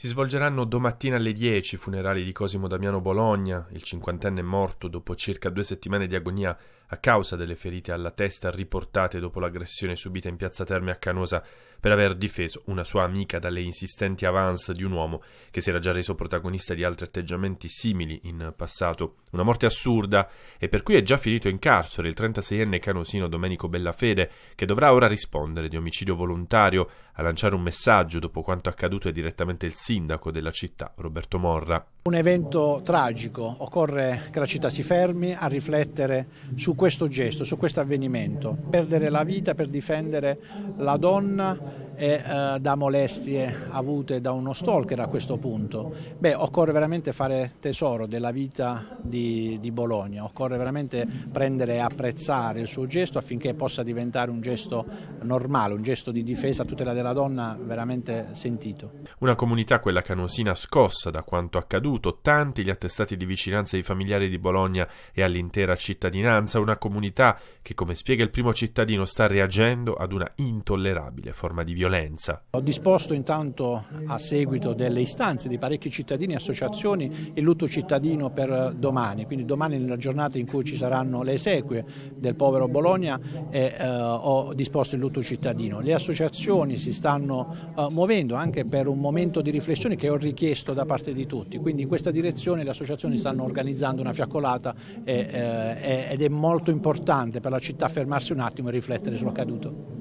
Si svolgeranno domattina alle 10 i funerali di Cosimo Damiano Bologna, il cinquantenne morto dopo circa due settimane di agonia a causa delle ferite alla testa riportate dopo l'aggressione subita in piazza Terme a Canosa per aver difeso una sua amica dalle insistenti avance di un uomo che si era già reso protagonista di altri atteggiamenti simili in passato. Una morte assurda e per cui è già finito in carcere il 36enne canosino Domenico Bellafede che dovrà ora rispondere di omicidio volontario a lanciare un messaggio dopo quanto accaduto è direttamente il sindaco della città, Roberto Morra. Un evento tragico, occorre che la città si fermi a riflettere su questo gesto, su questo avvenimento. Perdere la vita per difendere la donna eh, da molestie avute da uno stalker a questo punto. Beh, occorre veramente fare tesoro della vita di, di Bologna, occorre veramente prendere e apprezzare il suo gesto affinché possa diventare un gesto normale, un gesto di difesa a tutela della donna veramente sentito. Una comunità, quella canosina, scossa da quanto accaduto, tanti gli attestati di vicinanza ai familiari di Bologna e all'intera cittadinanza, una comunità che, come spiega il primo cittadino, sta reagendo ad una intollerabile forma di violenza violenza. Ho disposto intanto a seguito delle istanze di parecchi cittadini e associazioni il lutto cittadino per domani, quindi domani nella giornata in cui ci saranno le esequie del povero Bologna eh, ho disposto il lutto cittadino. Le associazioni si stanno eh, muovendo anche per un momento di riflessione che ho richiesto da parte di tutti, quindi in questa direzione le associazioni stanno organizzando una fiaccolata eh, ed è molto importante per la città fermarsi un attimo e riflettere sull'accaduto.